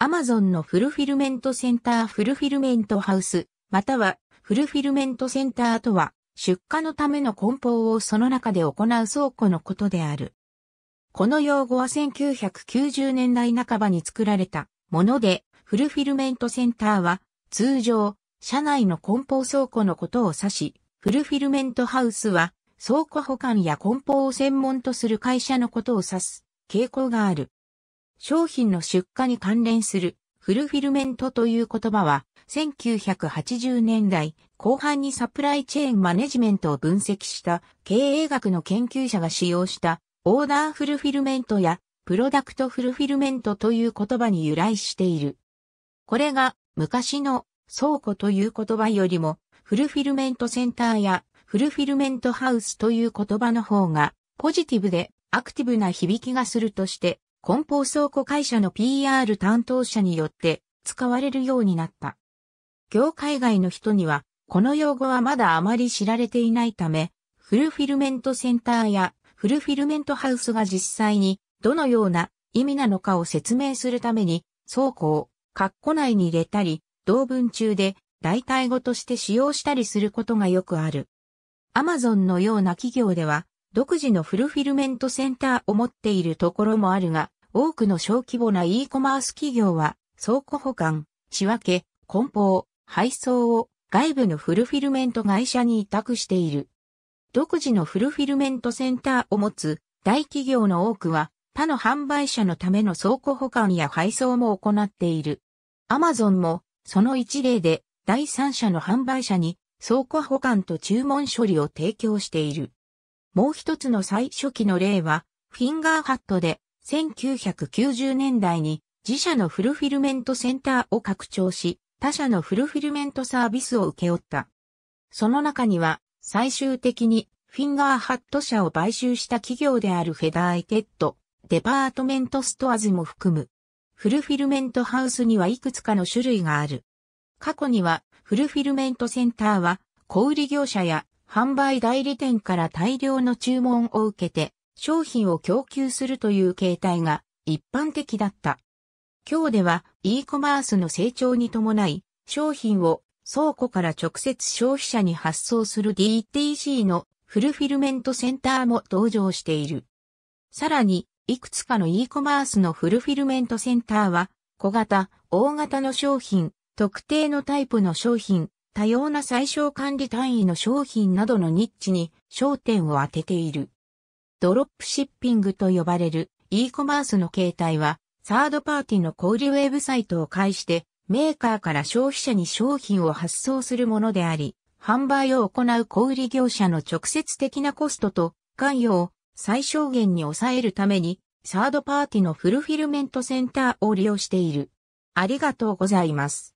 アマゾンのフルフィルメントセンターフルフィルメントハウス、またはフルフィルメントセンターとは、出荷のための梱包をその中で行う倉庫のことである。この用語は1990年代半ばに作られたもので、フルフィルメントセンターは通常、社内の梱包倉庫のことを指し、フルフィルメントハウスは倉庫保管や梱包を専門とする会社のことを指す傾向がある。商品の出荷に関連するフルフィルメントという言葉は1980年代後半にサプライチェーンマネジメントを分析した経営学の研究者が使用したオーダーフルフィルメントやプロダクトフルフィルメントという言葉に由来している。これが昔の倉庫という言葉よりもフルフィルメントセンターやフルフィルメントハウスという言葉の方がポジティブでアクティブな響きがするとして梱包倉庫会社の PR 担当者によって使われるようになった。業界外の人には、この用語はまだあまり知られていないため、フルフィルメントセンターやフルフィルメントハウスが実際にどのような意味なのかを説明するために、倉庫を括弧内に入れたり、同文中で代替語として使用したりすることがよくある。アマゾンのような企業では、独自のフルフィルメントセンターを持っているところもあるが、多くの小規模な e コマース企業は、倉庫保管、仕分け、梱包、配送を外部のフルフィルメント会社に委託している。独自のフルフィルメントセンターを持つ大企業の多くは他の販売者のための倉庫保管や配送も行っている。アマゾンもその一例で第三者の販売者に倉庫保管と注文処理を提供している。もう一つの最初期の例はフィンガーハットで1990年代に自社のフルフィルメントセンターを拡張し、他社のフルフィルメントサービスを請け負った。その中には、最終的にフィンガーハット社を買収した企業であるフェダーイテッド、デパートメントストアズも含む。フルフィルメントハウスにはいくつかの種類がある。過去には、フルフィルメントセンターは、小売業者や販売代理店から大量の注文を受けて、商品を供給するという形態が一般的だった。今日では e コマースの成長に伴い、商品を倉庫から直接消費者に発送する DTC のフルフィルメントセンターも登場している。さらに、いくつかの e コマースのフルフィルメントセンターは、小型、大型の商品、特定のタイプの商品、多様な最小管理単位の商品などのニッチに焦点を当てている。ドロップシッピングと呼ばれる e コマースの形態は、サードパーティの小売ウェブサイトを介して、メーカーから消費者に商品を発送するものであり、販売を行う小売業者の直接的なコストと関与を最小限に抑えるために、サードパーティのフルフィルメントセンターを利用している。ありがとうございます。